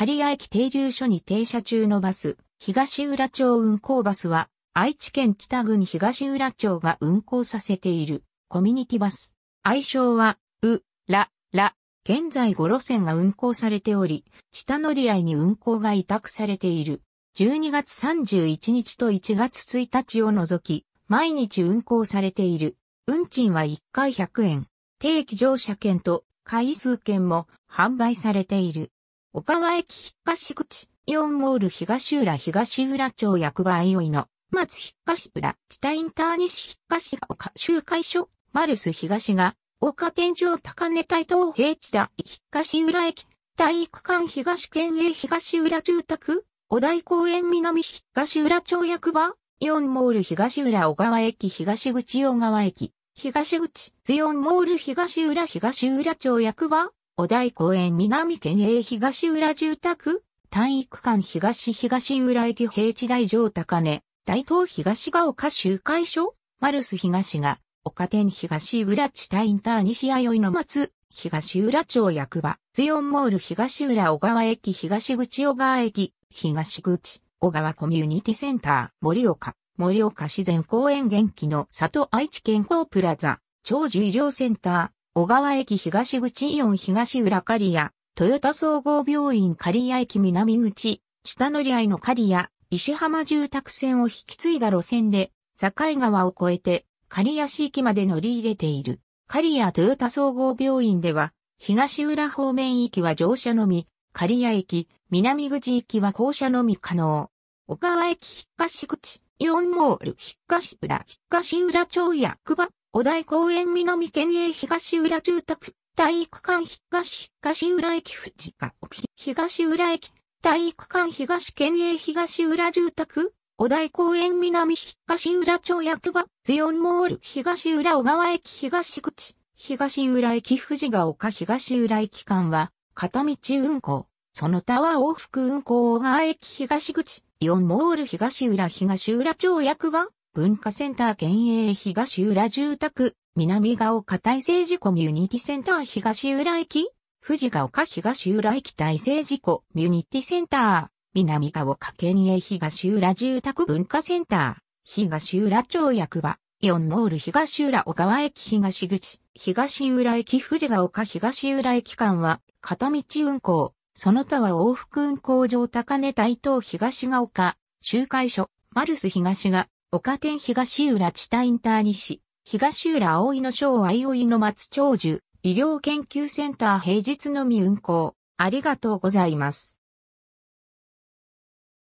刈谷駅停留所に停車中のバス、東浦町運行バスは、愛知県北郡東浦町が運行させているコミュニティバス。愛称は、う、ら、ら。現在5路線が運行されており、下乗り合いに運行が委託されている。12月31日と1月1日を除き、毎日運行されている。運賃は1回100円。定期乗車券と回数券も販売されている。岡川駅東口、イオンモール東浦東浦町役場いおいの、松東浦、北インター西東が岡集会所、マルス東が、岡天井高根台東平地田東浦駅、体育館東県営東浦住宅、お台公園南東浦町役場、イオンモール東浦小川駅東口小川駅、東口、イオンモール東浦東浦町役場、お台公園南県営東浦住宅体育館東東浦駅平地大城高根、大東東が丘集会所、マルス東が、丘店東浦地帯インター西よいの松、東浦町役場、ゼオンモール東浦小川駅東口小川駅、東口、小川コミュニティセンター、盛岡、盛岡自然公園元気の里愛知健康プラザ、長寿医療センター、小川駅東口イオン東浦刈谷、豊田総合病院刈谷駅南口、下乗り合いの刈谷、石浜住宅線を引き継いだ路線で、境川を越えて、刈谷市駅まで乗り入れている。刈谷豊田総合病院では、東浦方面行きは乗車のみ、刈谷駅、南口行きは降車のみ可能。小川駅引っ越し口。四モール、東浦、東浦町役場、お台公園南県営東浦住宅、体育館東、東浦駅藤川沖、東浦駅、体育館東県営東浦住宅、お台公園南東浦町役場、イオンモール、東浦小川駅東口、東浦駅藤川丘東浦駅間は、片道運行、その他は往復運行小川駅東口、イオンモール東浦東浦町役場、文化センター県営東浦住宅、南が丘大政事故ミュニティセンター東浦駅、富士が丘東浦駅大政事故ミュニティセンター、南が丘県営東浦住宅文化センター、東浦町役場、イオンモール東浦小川駅東口、東浦駅富士が丘東浦駅間は、片道運行。その他は往復運行場高根台東東が丘、集会所、マルス東が、丘店東浦地帯インター西、東浦葵の小葵の松長寿、医療研究センター平日のみ運行。ありがとうございます。